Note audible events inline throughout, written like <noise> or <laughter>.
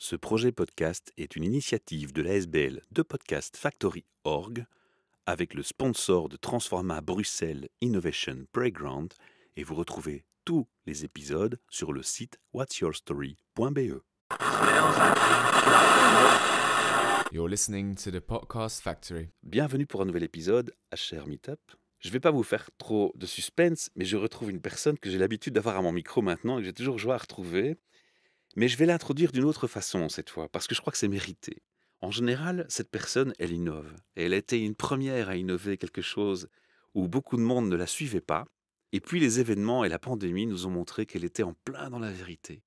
Ce projet podcast est une initiative de l'ASBL de Podcast Factory Org avec le sponsor de Transforma Bruxelles Innovation Playground et vous retrouvez tous les épisodes sur le site whatsyourstory.be. You're listening to Bienvenue pour un nouvel épisode à Cher Meetup. Je ne vais pas vous faire trop de suspense, mais je retrouve une personne que j'ai l'habitude d'avoir à mon micro maintenant et que j'ai toujours joie à retrouver. Mais je vais l'introduire d'une autre façon cette fois, parce que je crois que c'est mérité. En général, cette personne, elle innove. elle a été une première à innover quelque chose où beaucoup de monde ne la suivait pas. Et puis les événements et la pandémie nous ont montré qu'elle était en plein dans la vérité.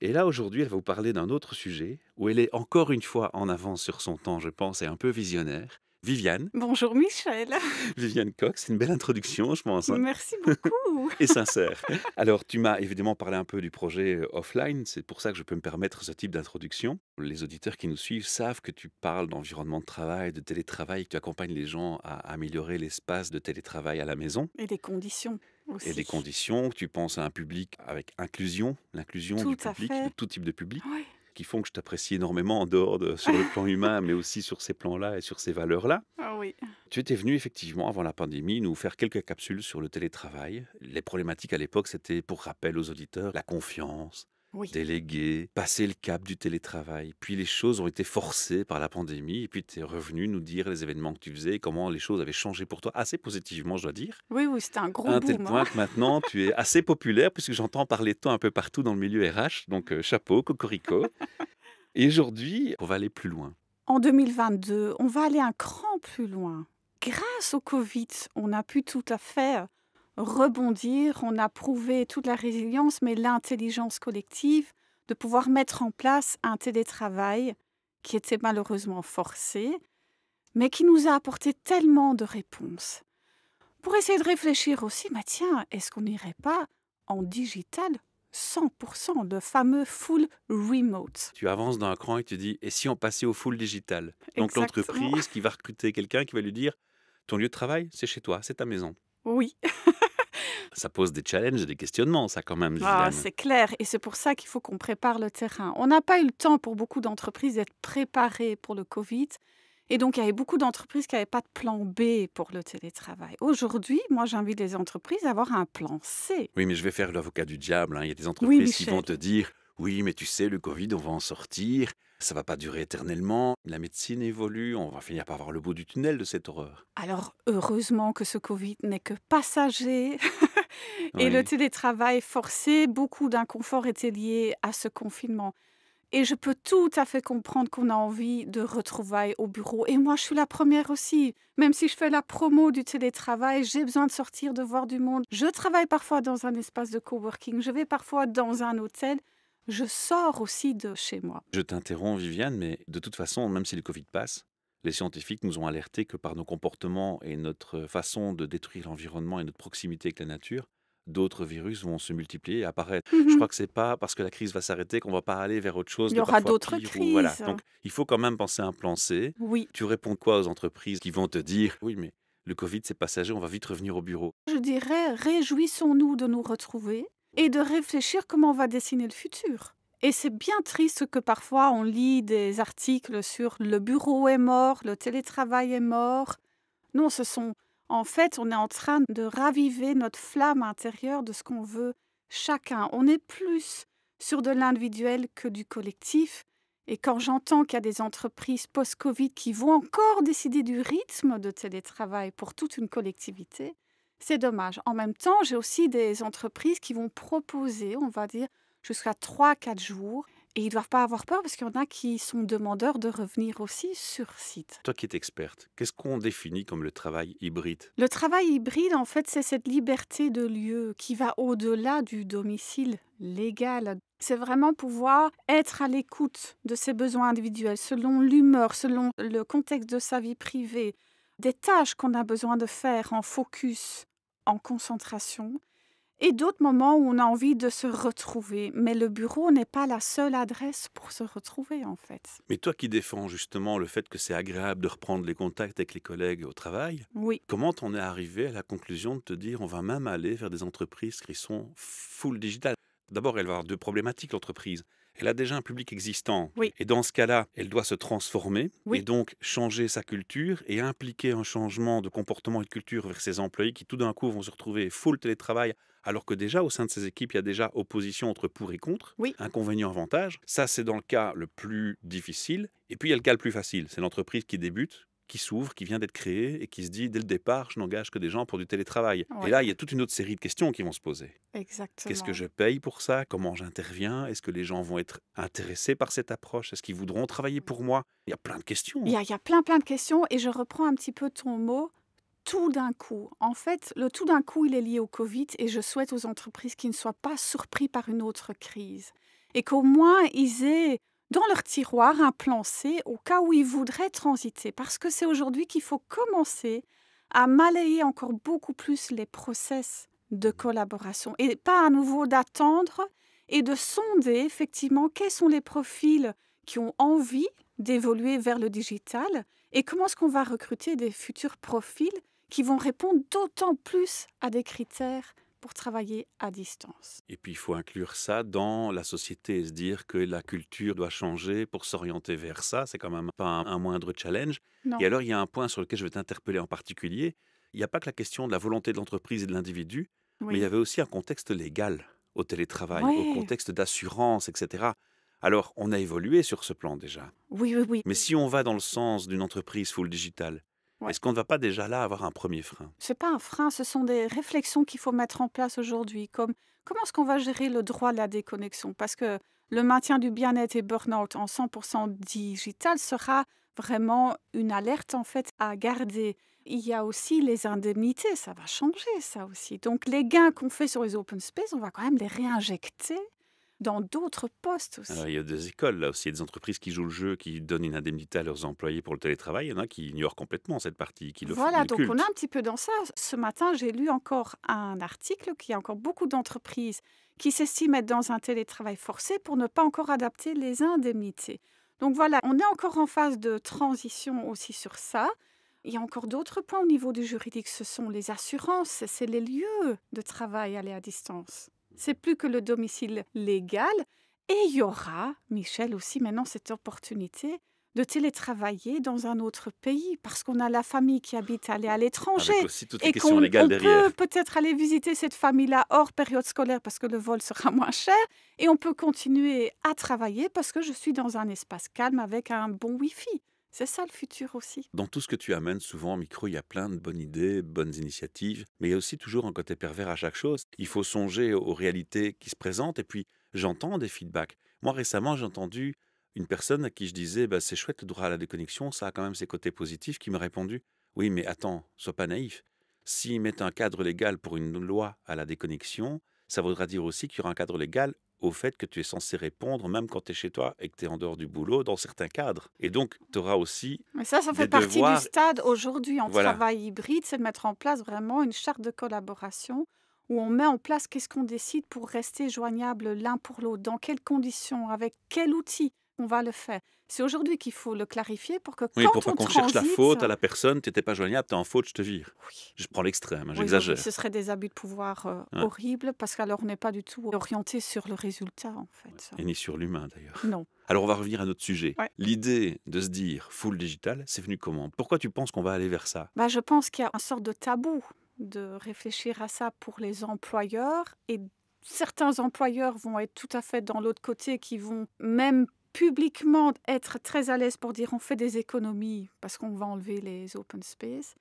Et là, aujourd'hui, elle va vous parler d'un autre sujet où elle est encore une fois en avance sur son temps, je pense, et un peu visionnaire. Viviane. Bonjour Michel. Viviane Cox, c'est une belle introduction, je pense. Hein. Merci beaucoup. <laughs> Et sincère. Alors, tu m'as évidemment parlé un peu du projet euh, offline, c'est pour ça que je peux me permettre ce type d'introduction. Les auditeurs qui nous suivent savent que tu parles d'environnement de travail, de télétravail, que tu accompagnes les gens à améliorer l'espace de télétravail à la maison. Et des conditions. Aussi. Et des conditions, tu penses à un public avec inclusion, l'inclusion du public, de tout type de public qui font que je t'apprécie énormément en dehors de sur le plan humain, mais aussi sur ces plans-là et sur ces valeurs-là. <laughs> Ah tu étais venu effectivement avant la pandémie nous faire quelques capsules sur le télétravail. Les problématiques à l'époque, c'était pour rappel aux auditeurs la confiance, oui. déléguer, passer le cap du télétravail. Puis les choses ont été forcées par la pandémie, et puis tu es revenu nous dire les événements que tu faisais, comment les choses avaient changé pour toi, assez positivement, je dois dire. Oui, oui, c'était un gros À un tel point hein. que maintenant, tu es assez populaire, puisque j'entends parler de toi un peu partout dans le milieu RH, donc euh, chapeau, cocorico. <laughs> et aujourd'hui, on va aller plus loin. En 2022, on va aller un cran plus loin. Grâce au Covid, on a pu tout à fait rebondir. On a prouvé toute la résilience, mais l'intelligence collective de pouvoir mettre en place un télétravail qui était malheureusement forcé, mais qui nous a apporté tellement de réponses. Pour essayer de réfléchir aussi, bah tiens, est-ce qu'on n'irait pas en digital 100%, de fameux full remote. Tu avances d'un cran et tu dis, et si on passait au full digital Donc l'entreprise qui va recruter quelqu'un qui va lui dire, ton lieu de travail, c'est chez toi, c'est ta maison. Oui. <laughs> ça pose des challenges et des questionnements, ça quand même. Ah, c'est clair, et c'est pour ça qu'il faut qu'on prépare le terrain. On n'a pas eu le temps pour beaucoup d'entreprises d'être préparées pour le Covid. Et donc, il y avait beaucoup d'entreprises qui n'avaient pas de plan B pour le télétravail. Aujourd'hui, moi, j'invite les entreprises à avoir un plan C. Oui, mais je vais faire l'avocat du diable. Hein. Il y a des entreprises qui vont te dire oui, mais tu sais, le Covid, on va en sortir, ça va pas durer éternellement, la médecine évolue, on va finir par voir le bout du tunnel de cette horreur. Alors, heureusement que ce Covid n'est que passager. <laughs> Et le télétravail forcé, beaucoup d'inconfort était lié à ce confinement. Et je peux tout à fait comprendre qu'on a envie de retrouvailles au bureau. Et moi, je suis la première aussi. Même si je fais la promo du télétravail, j'ai besoin de sortir, de voir du monde. Je travaille parfois dans un espace de coworking, je vais parfois dans un hôtel. Je sors aussi de chez moi. Je t'interromps, Viviane, mais de toute façon, même si le Covid passe, les scientifiques nous ont alertés que par nos comportements et notre façon de détruire l'environnement et notre proximité avec la nature, d'autres virus vont se multiplier et apparaître. Mmh Je crois que ce n'est pas parce que la crise va s'arrêter qu'on ne va pas aller vers autre chose. Il y aura d'autres crises. Hein. Donc il faut quand même penser à un plan C. Oui. Tu réponds quoi aux entreprises qui vont te dire oui mais le Covid c'est passager, on va vite revenir au bureau. Je dirais réjouissons-nous de nous retrouver et de réfléchir comment on va dessiner le futur. Et c'est bien triste que parfois on lit des articles sur le bureau est mort, le télétravail est mort. Non, ce sont en fait, on est en train de raviver notre flamme intérieure de ce qu'on veut chacun. On est plus sur de l'individuel que du collectif. Et quand j'entends qu'il y a des entreprises post-Covid qui vont encore décider du rythme de télétravail pour toute une collectivité, c'est dommage. En même temps, j'ai aussi des entreprises qui vont proposer, on va dire, jusqu'à 3-4 jours. Et ils ne doivent pas avoir peur parce qu'il y en a qui sont demandeurs de revenir aussi sur site. Toi qui es experte, qu'est-ce qu'on définit comme le travail hybride Le travail hybride, en fait, c'est cette liberté de lieu qui va au-delà du domicile légal. C'est vraiment pouvoir être à l'écoute de ses besoins individuels selon l'humeur, selon le contexte de sa vie privée, des tâches qu'on a besoin de faire en focus, en concentration et d'autres moments où on a envie de se retrouver. Mais le bureau n'est pas la seule adresse pour se retrouver, en fait. Mais toi qui défends justement le fait que c'est agréable de reprendre les contacts avec les collègues au travail, oui. comment t'en es arrivé à la conclusion de te dire on va même aller vers des entreprises qui sont full digital d'abord, elle va avoir deux problématiques, l'entreprise. Elle a déjà un public existant. Et dans ce cas-là, elle doit se transformer et donc changer sa culture et impliquer un changement de comportement et de culture vers ses employés qui tout d'un coup vont se retrouver full télétravail alors que déjà au sein de ses équipes, il y a déjà opposition entre pour et contre, oui. inconvénient, avantage. Ça, c'est dans le cas le plus difficile. Et puis, il y a le cas le plus facile, c'est l'entreprise qui débute, qui s'ouvre, qui vient d'être créé et qui se dit dès le départ, je n'engage que des gens pour du télétravail. Et là, il y a toute une autre série de questions qui vont se poser. Exactement. Qu'est-ce que je paye pour ça Comment j'interviens Est-ce que les gens vont être intéressés par cette approche Est-ce qu'ils voudront travailler pour moi Il y a plein de questions. Il y, a, hein. il y a plein, plein de questions. Et je reprends un petit peu ton mot tout d'un coup. En fait, le tout d'un coup, il est lié au Covid et je souhaite aux entreprises qu'ils ne soient pas surpris par une autre crise et qu'au moins ils aient dans leur tiroir un plan C au cas où ils voudraient transiter, parce que c'est aujourd'hui qu'il faut commencer à malayer encore beaucoup plus les process de collaboration et pas à nouveau d'attendre et de sonder effectivement quels sont les profils qui ont envie d'évoluer vers le digital et comment est-ce qu'on va recruter des futurs profils qui vont répondre d'autant plus à des critères pour travailler à distance. Et puis il faut inclure ça dans la société et se dire que la culture doit changer pour s'orienter vers ça. C'est quand même pas un, moindre challenge. Et alors il y a un point sur lequel je vais t'interpeller en particulier. Il n'y a pas que la question de la volonté de l'entreprise et de l'individu, mais il y avait aussi un contexte légal au télétravail, au contexte d'assurance, etc. Alors on a évolué sur ce plan déjà. Oui, oui, oui. Mais si on va dans le sens d'une entreprise full digital, est-ce qu'on ne va pas déjà là avoir un premier frein C'est pas un frein, ce sont des réflexions qu'il faut mettre en place aujourd'hui, comme comment est-ce qu'on va gérer le droit à la déconnexion Parce que le maintien du bien-être et burn-out en 100% digital sera vraiment une alerte en fait à garder. Il y a aussi les indemnités, ça va changer ça aussi. Donc les gains qu'on fait sur les open space, on va quand même les réinjecter dans d'autres postes aussi. il y a des écoles là aussi, des entreprises qui jouent le jeu, qui donnent une indemnité à leurs employés pour le télétravail. Il y en a qui ignorent complètement cette partie, qui le Voilà, donc on est un petit peu dans ça. Ce matin, j'ai lu encore un article qu'il y a encore beaucoup d'entreprises qui s'estiment être dans un télétravail forcé pour ne pas encore adapter les indemnités. Donc voilà, on est encore en phase de transition aussi sur ça. Il y a encore d'autres points au niveau du juridique, ce sont les assurances, c'est les lieux de travail aller à distance. C'est plus que le domicile légal. Et il y aura, Michel aussi, maintenant cette opportunité de télétravailler dans un autre pays parce qu'on a la famille qui habite à l'étranger et qu'on peut peut-être aller visiter cette famille-là hors période scolaire parce que le vol sera <laughs> moins cher et on peut continuer à travailler parce que je suis dans un espace calme avec un bon Wi-Fi. C'est ça le futur aussi. Dans tout ce que tu amènes, souvent au micro, il y a plein de bonnes idées, bonnes initiatives, mais il y a aussi toujours un côté pervers à chaque chose. Il faut songer aux réalités qui se présentent et puis j'entends des feedbacks. Moi récemment, j'ai entendu une personne à qui je disais bah, c'est chouette le droit à la déconnexion, ça a quand même ses côtés positifs, qui m'a répondu oui mais attends, sois pas naïf. S'ils mettent un cadre légal pour une loi à la déconnexion, ça voudra dire aussi qu'il y aura un cadre légal au fait que tu es censé répondre, même quand tu es chez toi et que tu es en dehors du boulot, dans certains cadres. Et donc, tu auras aussi. Mais ça, ça fait partie du stade aujourd'hui en travail hybride, c'est de mettre en place vraiment une charte de collaboration où on met en place qu'est-ce qu'on décide pour rester joignable l'un pour l'autre, dans quelles conditions, avec quel outil on va le faire. C'est aujourd'hui qu'il faut le clarifier pour que oui, quand pour pas qu'on cherche la faute à euh, la personne, tu n'étais pas joignable, tu es en faute, je te vire. Oui. Je prends l'extrême, hein, j'exagère. ce serait des abus de pouvoir euh, horribles parce qu'alors on n'est pas du tout orienté sur le résultat en fait. Et ni sur l'humain d'ailleurs. Non. Alors on va revenir à notre sujet. L'idée de se dire full digital, c'est venu comment Pourquoi tu penses qu'on va aller vers ça bah, Je pense qu'il y a une sorte de tabou de réfléchir à ça pour les employeurs et certains employeurs vont être tout à fait dans l'autre côté, qui vont même publiquement être très à l'aise pour dire on fait des économies parce qu'on va enlever les open space.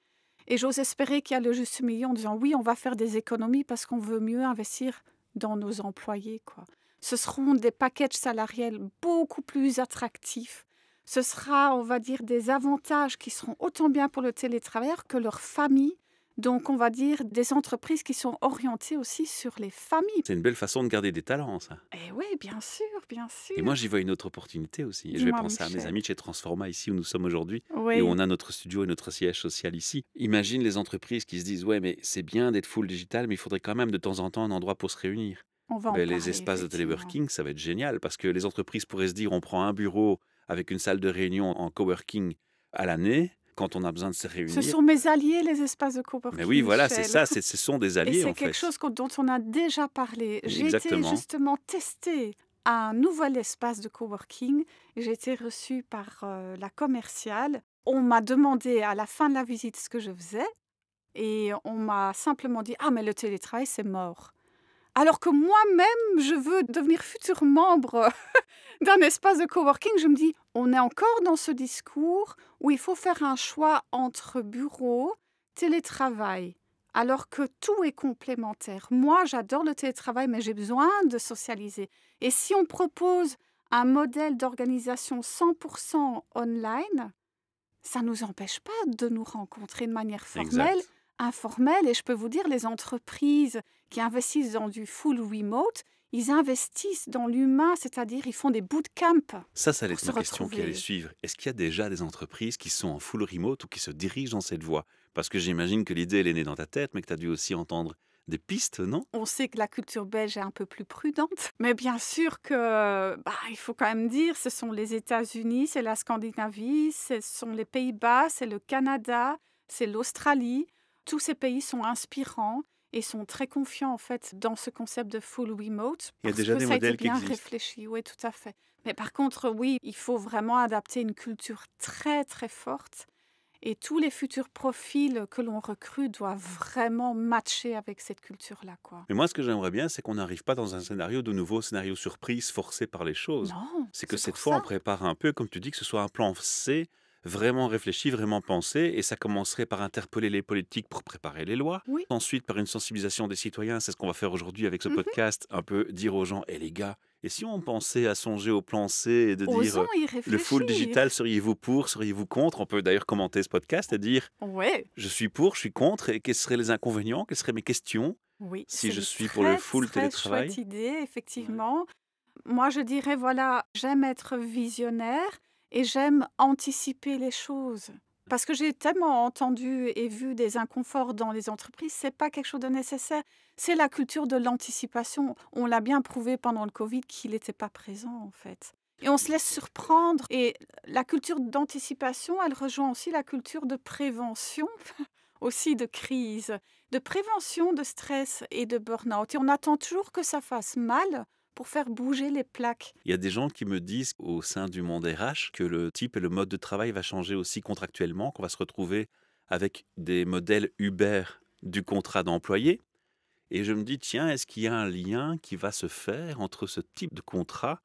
Et j'ose espérer qu'il y a le juste milieu en disant oui, on va faire des économies parce qu'on veut mieux investir dans nos employés. Quoi. Ce seront des packages salariels beaucoup plus attractifs. Ce sera, on va dire, des avantages qui seront autant bien pour le télétravailleur que leur famille donc, on va dire des entreprises qui sont orientées aussi sur les familles. C'est une belle façon de garder des talents, ça. Eh oui, bien sûr, bien sûr. Et moi, j'y vois une autre opportunité aussi. je vais penser à mes amis chez Transforma, ici où nous sommes aujourd'hui, et où on a notre studio et notre siège social ici. Imagine les entreprises qui se disent Ouais, mais c'est bien d'être full digital, mais il faudrait quand même de temps en temps un endroit pour se réunir. Ben, les espaces de téléworking, ça va être génial, parce que les entreprises pourraient se dire On prend un bureau avec une salle de réunion en coworking à l'année quand on a besoin de se réunir. Ce sont mes alliés, les espaces de coworking. Mais oui, voilà, c'est ça, ce sont des alliés. Et c'est quelque chose dont on a déjà parlé. J'ai été justement testé un nouvel espace de coworking. J'ai été reçue par euh, la commerciale. On m'a demandé à la fin de la visite ce que je faisais et on m'a simplement dit Ah, mais le télétravail, c'est mort alors que moi-même, je veux devenir futur membre <laughs> d'un espace de coworking, je me dis, on est encore dans ce discours où il faut faire un choix entre bureau, télétravail, alors que tout est complémentaire. Moi, j'adore le télétravail, mais j'ai besoin de socialiser. Et si on propose un modèle d'organisation 100% online, ça ne nous empêche pas de nous rencontrer de manière formelle informel et je peux vous dire, les entreprises qui investissent dans du full remote, ils investissent dans l'humain, c'est-à-dire ils font des bootcamps. Ça, ça allait une question qui allait suivre. Est-ce qu'il y a déjà des entreprises qui sont en full remote ou qui se dirigent dans cette voie Parce que j'imagine que l'idée, elle est née dans ta tête, mais que tu as dû aussi entendre des pistes, non On sait que la culture belge est un peu plus prudente, mais bien sûr que, bah, il faut quand même dire, ce sont les États-Unis, c'est la Scandinavie, ce sont les Pays-Bas, c'est le Canada, c'est l'Australie. Tous ces pays sont inspirants et sont très confiants en fait dans ce concept de full remote. Il y a déjà des modèles qui existent. réfléchi, oui, tout à fait. Mais par contre, oui, il faut vraiment adapter une culture très très forte et tous les futurs profils que l'on recrute doivent vraiment matcher avec cette culture-là. Mais moi, ce que j'aimerais bien, c'est qu'on n'arrive pas dans un scénario de nouveau, scénario surprise, forcé par les choses. Non, c'est que cette fois, on prépare un peu, comme tu dis, que ce soit un plan C vraiment réfléchi, vraiment pensé, et ça commencerait par interpeller les politiques pour préparer les lois. Ensuite, par une sensibilisation des citoyens, c'est ce qu'on va faire aujourd'hui avec ce mhm. podcast, un peu dire aux gens, et eh, les gars, et si on pensait à songer au plan C et de dire le full digital, seriez-vous pour, seriez-vous contre On peut d'ailleurs commenter ce podcast et dire ouais. je suis pour, je suis contre, et quels seraient les inconvénients, quelles seraient mes questions oui, si je suis très, pour le full très télétravail. C'est une idée, effectivement. Moi, je dirais voilà, j'aime être visionnaire et j'aime anticiper les choses. Parce que j'ai tellement entendu et vu des inconforts dans les entreprises, c'est pas quelque chose de nécessaire. C'est la culture de l'anticipation. On l'a bien prouvé pendant le Covid qu'il n'était pas présent en fait. Et on se laisse surprendre. Et la culture d'anticipation, elle rejoint aussi la culture de prévention, <laughs> aussi de crise, de prévention de stress et de burn-out. Et on attend toujours que ça fasse mal pour faire bouger les plaques. Il y a des gens qui me disent au sein du monde RH que le type et le mode de travail va changer aussi contractuellement, qu'on va se retrouver avec des modèles Uber du contrat d'employé. Et je me dis, tiens, est-ce qu'il y a un lien qui va se faire entre ce type de contrat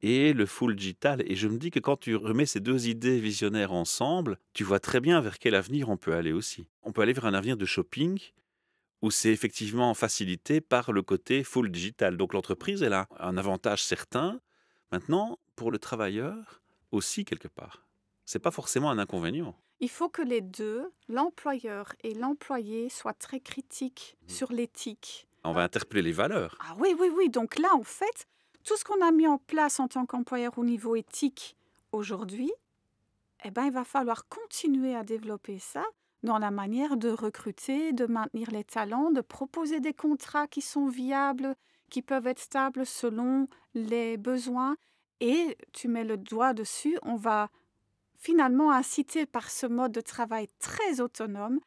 et le full digital Et je me dis que quand tu remets ces deux idées visionnaires ensemble, tu vois très bien vers quel avenir on peut aller aussi. On peut aller vers un avenir de shopping où c'est effectivement facilité par le côté full digital. Donc l'entreprise, elle là, un avantage certain. Maintenant, pour le travailleur aussi, quelque part. Ce n'est pas forcément un inconvénient. Il faut que les deux, l'employeur et l'employé, soient très critiques mmh. sur l'éthique. On va interpeller les valeurs. Ah oui, oui, oui. Donc là, en fait, tout ce qu'on a mis en place en tant qu'employeur au niveau éthique aujourd'hui, eh ben, il va falloir continuer à développer ça dans la manière de recruter, de maintenir les talents, de proposer des contrats qui sont viables, qui peuvent être stables selon les besoins. Et tu mets le doigt dessus, on va finalement inciter par ce mode de travail très autonome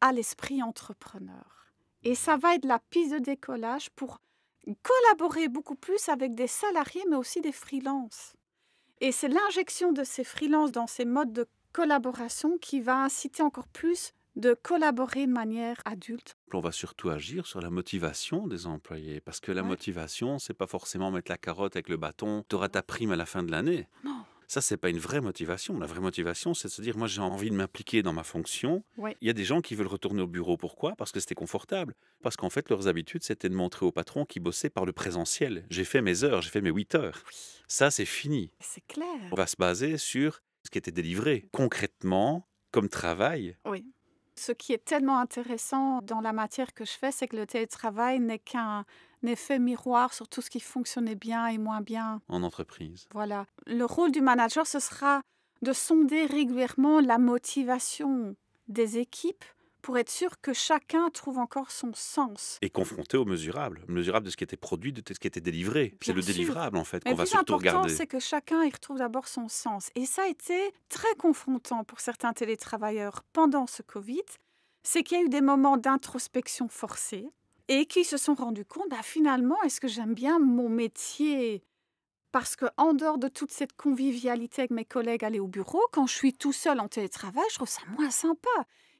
à l'esprit entrepreneur. Et ça va être la piste de décollage pour collaborer beaucoup plus avec des salariés, mais aussi des freelances. Et c'est l'injection de ces freelances dans ces modes de collaboration qui va inciter encore plus de collaborer de manière adulte. On va surtout agir sur la motivation des employés, parce que la motivation, c'est pas forcément mettre la carotte avec le bâton, tu auras ta prime à la fin de l'année. Non. Ça, n'est pas une vraie motivation. La vraie motivation, c'est de se dire, moi, j'ai envie de m'impliquer dans ma fonction. Il y a des gens qui veulent retourner au bureau. Pourquoi Parce que c'était confortable. Parce qu'en fait, leurs habitudes, c'était de montrer au patron qui bossait par le présentiel. J'ai fait mes heures, j'ai fait mes huit heures. Ça, c'est fini. C'est clair. On va se baser sur ce qui était délivré concrètement comme travail. Oui. Ce qui est tellement intéressant dans la matière que je fais, c'est que le télétravail n'est qu'un effet miroir sur tout ce qui fonctionnait bien et moins bien. En entreprise. Voilà. Le rôle du manager, ce sera de sonder régulièrement la motivation des équipes pour être sûr que chacun trouve encore son sens. Et confronté au mesurable, mesurable de ce qui était produit, de ce qui était délivré. C'est le délivrable en fait qu'on va surtout regarder. C'est que chacun y retrouve d'abord son sens. Et ça a été très confrontant pour certains télétravailleurs pendant ce Covid. C'est qu'il y a eu des moments d'introspection forcée et qui se sont rendus compte, bah, finalement, est-ce que j'aime bien mon métier parce que en dehors de toute cette convivialité avec mes collègues aller au bureau, quand je suis tout seul en télétravail, je trouve ça moins sympa.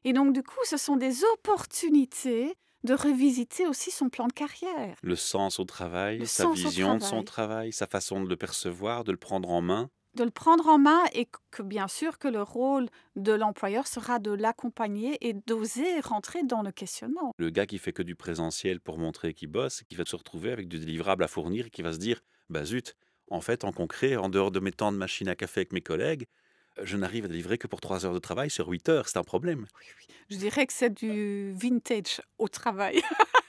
Et donc, du coup, ce sont des opportunités de revisiter aussi son plan de carrière. Le sens au travail, sa vision de son travail, sa façon de le percevoir, de le prendre en main. De le prendre en main et que bien sûr que le rôle de l'employeur sera de l'accompagner et d'oser rentrer dans le questionnement. Le gars qui fait que du présentiel pour montrer qu'il bosse, qui va se retrouver avec du délivrable à fournir et qui va se dire, bah zut, en fait, en concret, en dehors de mes temps de machine à café avec mes collègues, je n'arrive à délivrer que pour 3 heures de travail sur 8 heures. C'est un problème. Je dirais que c'est du vintage au travail.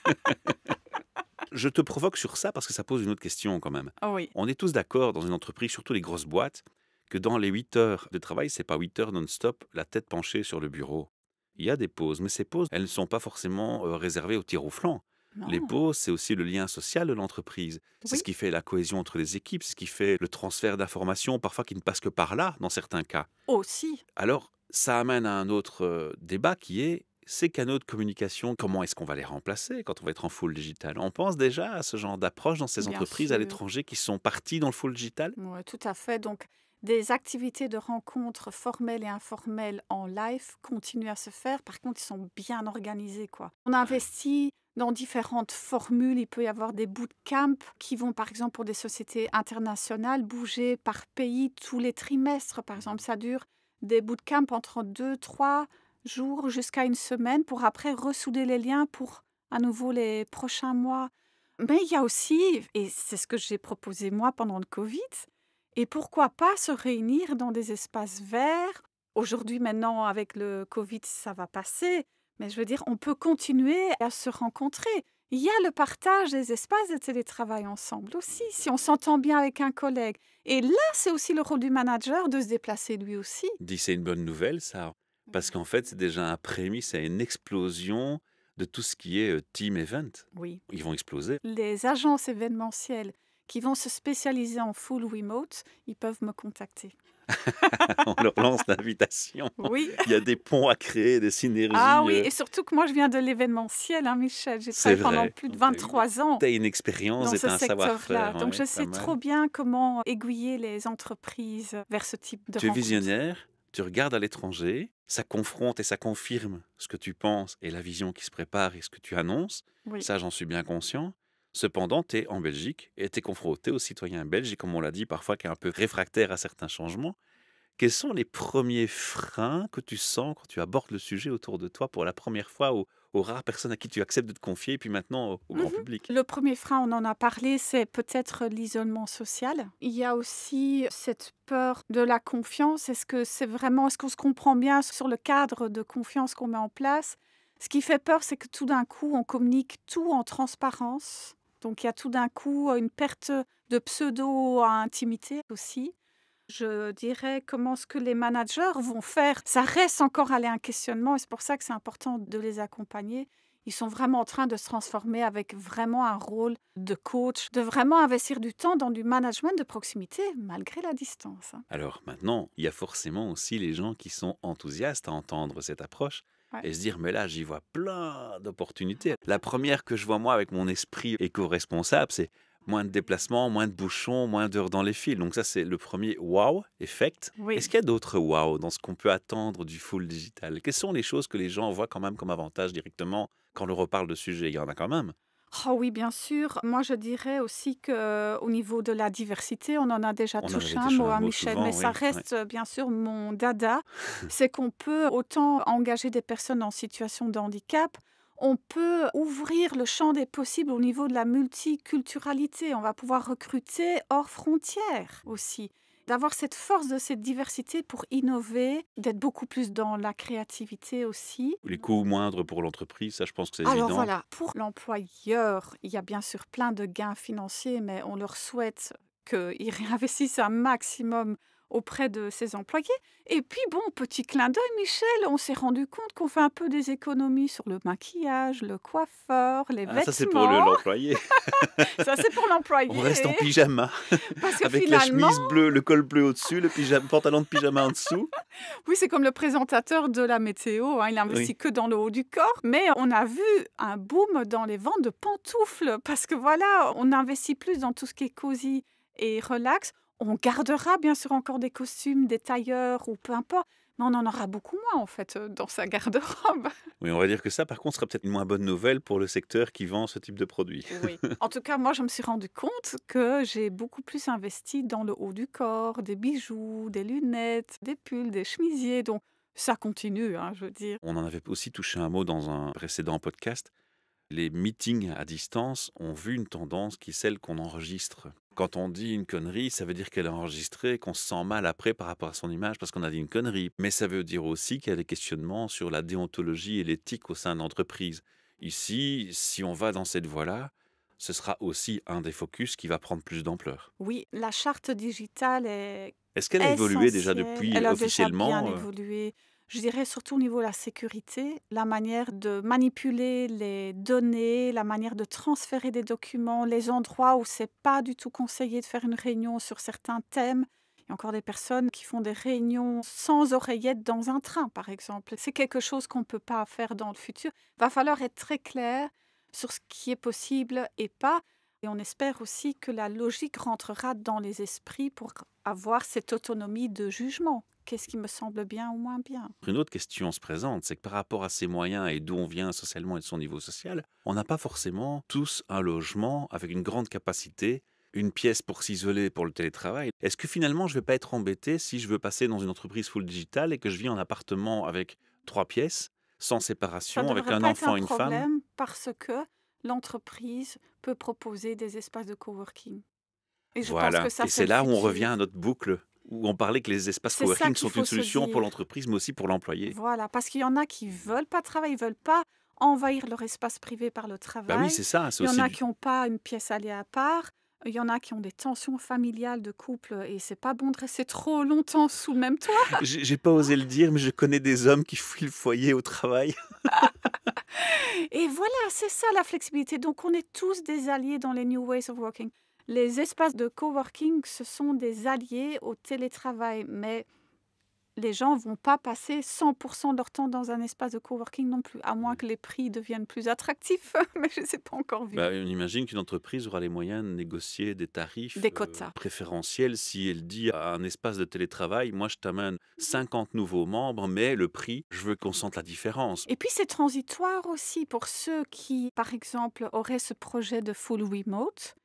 <laughs> je te provoque sur ça parce que ça pose une autre question quand même. Ah On est tous d'accord dans une entreprise, surtout les grosses boîtes, que dans les 8 heures de travail, c'est pas 8 heures non-stop, la tête penchée sur le bureau. Il y a des pauses, mais ces pauses, elles ne sont pas forcément euh, réservées au tir au flanc. Les pots, c'est aussi le lien social de l'entreprise. C'est ce qui fait la cohésion entre les équipes, ce qui fait le transfert d'informations, parfois qui ne passe que par là, dans certains cas. Aussi. Alors, ça amène à un autre euh, débat qui est ces canaux de communication, comment est-ce qu'on va les remplacer quand on va être en full digital On pense déjà à ce genre d'approche dans ces entreprises à l'étranger qui sont parties dans le full digital Oui, tout à fait. Donc, des activités de rencontres formelles et informelles en live continuent à se faire. Par contre, ils sont bien organisés. Quoi. On investit dans différentes formules. Il peut y avoir des bootcamps qui vont, par exemple, pour des sociétés internationales, bouger par pays tous les trimestres. Par exemple, ça dure des bootcamps entre deux, trois jours jusqu'à une semaine pour après ressouder les liens pour à nouveau les prochains mois. Mais il y a aussi, et c'est ce que j'ai proposé moi pendant le Covid, et pourquoi pas se réunir dans des espaces verts. Aujourd'hui, maintenant, avec le Covid, ça va passer, mais je veux dire, on peut continuer à se rencontrer. Il y a le partage des espaces de télétravail ensemble aussi, si on s'entend bien avec un collègue. Et là, c'est aussi le rôle du manager de se déplacer lui aussi. Dis, c'est une bonne nouvelle, ça. Parce qu'en fait, c'est déjà un prémisse à une explosion de tout ce qui est euh, team event. Oui. Ils vont exploser. Les agences événementielles qui vont se spécialiser en full remote, ils peuvent me contacter. <laughs> on leur lance l'invitation. Oui. Il y a des ponts à créer, des synergies. Ah oui, euh. et surtout que moi je viens de l'événementiel, hein, Michel. J'ai travaillé pendant plus de 23 bah ans. Tu as une expérience et un savoir-faire. Donc je sais trop bien comment aiguiller les entreprises vers ce type de Tu es visionnaire, tu regardes à l'étranger, ça confronte et ça confirme ce que tu penses et la vision qui se prépare et ce que tu annonces. Ça, j'en suis bien conscient. Cependant, tu es en Belgique et tu es confronté aux citoyens belges, comme on l'a dit, parfois qui est un peu réfractaire à certains changements. Quels sont les premiers freins que tu sens quand tu abordes le sujet autour de toi pour la première fois aux, rares personnes à qui tu acceptes de te confier et puis maintenant au, grand mhm. public Le premier frein, on en a parlé, c'est peut-être l'isolement social. Il y a aussi cette peur de la confiance. Est-ce que c'est vraiment, est-ce qu'on se comprend bien sur le cadre de confiance qu'on met en place Ce qui fait peur, c'est que tout d'un coup, on communique tout en transparence donc il y a tout d'un coup une perte de pseudo-intimité aussi. Je dirais comment ce que les managers vont faire. Ça reste encore aller un questionnement et c'est pour ça que c'est important de les accompagner. Ils sont vraiment en train de se transformer avec vraiment un rôle de coach, de vraiment investir du temps dans du management de proximité malgré la distance. Hein. Alors maintenant, il y a forcément aussi les gens qui sont enthousiastes à entendre cette approche et se dire, mais là, j'y vois plein d'opportunités. La première que je vois, moi, avec mon esprit éco-responsable, c'est moins de déplacements, moins de bouchons, moins d'heures dans les fils. Donc ça, c'est le premier wow effect. Est-ce qu'il y a d'autres wow dans ce qu'on peut attendre du full digital Quelles sont les choses que les gens voient quand même comme avantage directement quand on leur reparle de sujet Il y en a quand même. Ah oui, bien sûr. Moi, je dirais aussi que euh, au niveau de la diversité, on en a déjà touché un mot à Michel, mais ça reste bien sûr mon dada. <laughs> C'est qu'on peut autant engager des personnes en situation de handicap, on peut ouvrir le champ des possibles au niveau de la multiculturalité. On va pouvoir recruter hors frontières aussi d'avoir cette force de cette diversité pour innover, d'être beaucoup plus dans la créativité aussi. Les coûts moindres pour l'entreprise, ça je pense que c'est évident. Alors voilà, pour l'employeur, il y a bien sûr plein de gains financiers, mais on leur souhaite qu'ils réinvestissent un maximum auprès de ses employés. Et puis, bon, petit clin d'œil, Michel, on s'est rendu compte qu'on fait un peu des économies sur le maquillage, le coiffeur, les vêtements. Ah, ça, c'est pour l'employé. <laughs> ça, c'est pour l'employé. On reste en pyjama. Parce Avec la chemise bleue, le col bleu au-dessus, le pantalon de pyjama en dessous. Oui, c'est comme le présentateur de la météo. Hein. il n'investit que dans le haut du corps. Mais on a vu un boom dans les ventes de pantoufles. Parce que voilà, on investit plus dans tout ce qui est cosy et relax on gardera bien sûr encore des costumes, des tailleurs ou peu importe, mais on en aura beaucoup moins en fait euh, dans sa garde-robe. <laughs> Oui, on va dire que ça par contre sera peut-être une moins bonne nouvelle pour le secteur qui vend ce type de produits. <laughs> En tout cas, moi je me suis rendu compte que j'ai beaucoup plus investi dans le haut du corps, des bijoux, des lunettes, des pulls, des chemisiers. Donc ça continue, hein, je veux dire. On en avait aussi touché un mot dans un précédent podcast. Les meetings à distance ont vu une tendance qui est celle qu'on enregistre quand on dit une connerie, ça veut dire qu'elle est enregistrée, qu'on se sent mal après par rapport à son image parce qu'on a dit une connerie. Mais ça veut dire aussi qu'il y a des questionnements sur la déontologie et l'éthique au sein de Ici, si on va dans cette voie-là, ce sera aussi un des focus qui va prendre plus d'ampleur. Oui, la charte digitale est. Est-ce qu'elle a évolué déjà depuis elle a officiellement euh, évolué je dirais surtout au niveau de la sécurité, la manière de manipuler les données, la manière de transférer des documents, les endroits où c'est pas du tout conseillé de faire une réunion sur certains thèmes. Il y a encore des personnes qui font des réunions sans oreillette dans un train, par exemple. C'est quelque chose qu'on ne peut pas faire dans le futur. Il va falloir être très clair sur ce qui est possible et pas. Et on espère aussi que la logique rentrera dans les esprits pour avoir cette autonomie de jugement qu'est-ce qui me semble bien ou moins bien. Une autre question se présente, c'est que par rapport à ses moyens et d'où on vient socialement et de son niveau social, on n'a pas forcément tous un logement avec une grande capacité une pièce pour s'isoler pour le télétravail. Est-ce que finalement, je ne vais pas être embêté si je veux passer dans une entreprise full digital et que je vis en appartement avec trois pièces, sans séparation, avec un enfant et une femme Parce que l'entreprise peut proposer des espaces de coworking. Et voilà. et c'est là où on revient à notre boucle où on parlait que les espaces coworking sont une solution pour l'entreprise, mais aussi pour l'employé. Voilà, parce qu'il y en a qui veulent pas travailler, ils veulent pas envahir leur espace privé par le bah travail. oui, c'est ça. Il y en a qui n'ont pas une pièce allée à part. Il y en a qui ont des tensions familiales de couple et c'est pas bon de rester trop longtemps sous le même toit. <laughs> J'ai pas osé le dire, mais je connais des hommes qui fuient le foyer au travail. <laughs> et voilà, c'est ça la flexibilité. Donc on est tous des alliés dans les New Ways of Working. Les espaces de coworking, ce sont des alliés au télétravail, mais les gens vont pas passer 100% de leur temps dans un espace de coworking non plus, à moins mmh. que les prix deviennent plus attractifs, <laughs> mais je ne sais pas encore vu. Bah, on imagine qu'une entreprise aura les moyens de négocier des tarifs euh, préférentiels si elle dit à un espace de télétravail, moi je t'amène 50 mmh. nouveaux membres, mais le prix, je veux qu'on sente la différence. Et puis c'est transitoire aussi pour ceux qui, par exemple, auraient ce projet de full remote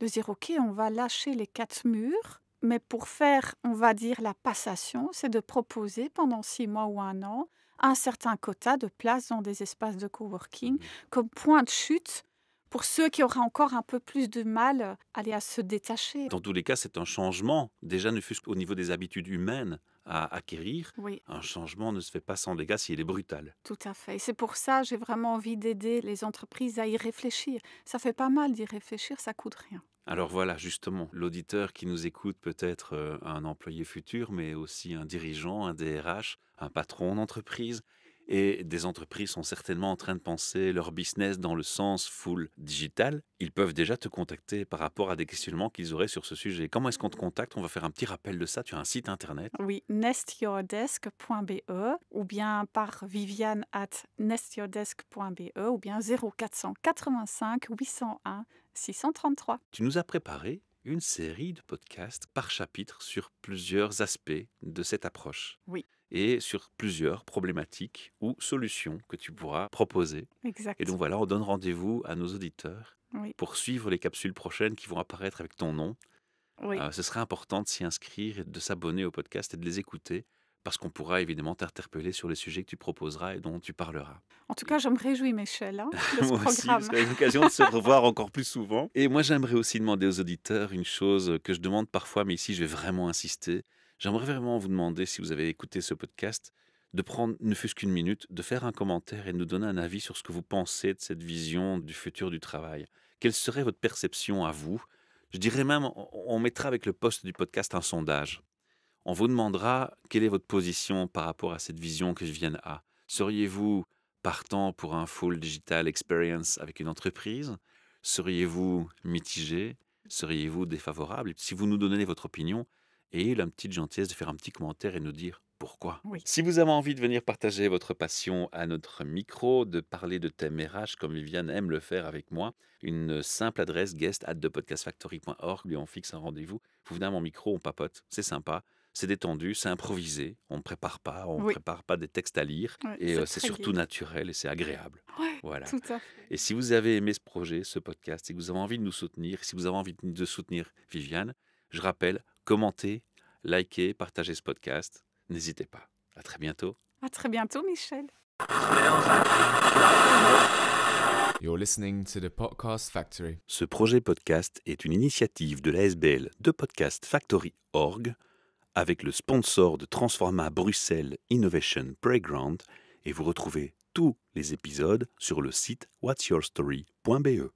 de dire, OK, on va lâcher les quatre murs, mais pour faire, on va dire, la passation, c'est de proposer pendant six mois ou un an un certain quota de places dans des espaces de coworking mmh comme point de chute pour ceux qui auraient encore un peu plus de mal euh, à aller à se détacher. Dans tous les cas, c'est un changement, déjà ne fût-ce qu'au niveau des habitudes humaines à acquérir. Un changement ne se fait pas sans dégâts s'il est brutal. Tout à fait. Et C'est pour ça j'ai vraiment envie d'aider les entreprises à y réfléchir. Ça fait pas mal d'y réfléchir, ça coûte rien. Alors voilà, justement, l'auditeur qui nous écoute peut être euh, un employé futur, mais aussi un dirigeant, un DRH, un patron d'entreprise et des entreprises sont certainement en train de penser leur business dans le sens full digital, ils peuvent déjà te contacter par rapport à des questionnements qu'ils auraient sur ce sujet. Comment est-ce qu'on te contacte On va faire un petit rappel de ça. Tu as un site internet Oui, nestyourdesk.be ou bien par viviane at nestyourdesk.be ou bien 0485 801 633. Tu nous as préparé une série de podcasts par chapitre sur plusieurs aspects de cette approche. Oui et sur plusieurs problématiques ou solutions que tu pourras proposer. Exact. Et donc voilà, on donne rendez-vous à nos auditeurs pour suivre les capsules prochaines qui vont apparaître avec ton nom. Euh, ce serait important de s'y inscrire, et de s'abonner au podcast et de les écouter parce qu'on pourra évidemment t'interpeller sur les sujets que tu proposeras et dont tu parleras. En tout cas, je me réjouis, Michel, hein, <laughs> de ce moi programme. Aussi, l'occasion de se <laughs> revoir encore plus souvent. Et moi, j'aimerais aussi demander aux auditeurs une chose que je demande parfois, mais ici, je vais vraiment insister. J'aimerais vraiment vous demander, si vous avez écouté ce podcast, de prendre ne fût-ce qu'une minute, de faire un commentaire et de nous donner un avis sur ce que vous pensez de cette vision du futur du travail. Quelle serait votre perception à vous Je dirais même, on mettra avec le poste du podcast un sondage. On vous demandera quelle est votre position par rapport à cette vision que je viens à. Seriez-vous partant pour un full digital experience avec une entreprise Seriez-vous mitigé Seriez-vous défavorable Si vous nous donnez votre opinion, et la petite gentillesse de faire un petit commentaire et nous dire pourquoi. Si vous avez envie de venir partager votre passion à notre micro, de parler de thèmes RH comme Viviane aime le faire avec moi, une simple adresse guest at thepodcastfactory.org, on fixe un rendez-vous. Vous venez à mon micro, on papote, c'est sympa. C'est détendu, c'est improvisé, on ne prépare pas, on ne prépare pas des textes à lire, et c'est euh, surtout naturel et c'est agréable. voilà. Et si vous avez aimé ce projet, ce podcast, et que vous avez envie de nous soutenir, si vous avez envie de soutenir Viviane, je rappelle, Commentez, likez, partagez ce podcast. N'hésitez pas. À très bientôt. À très bientôt, Michel. You're listening to the Podcast Factory. Ce projet podcast est une initiative de l'ASBL de Podcast Factory Org avec le sponsor de Transforma Bruxelles Innovation Playground et vous retrouvez tous les épisodes sur le site whatsyourstory.be.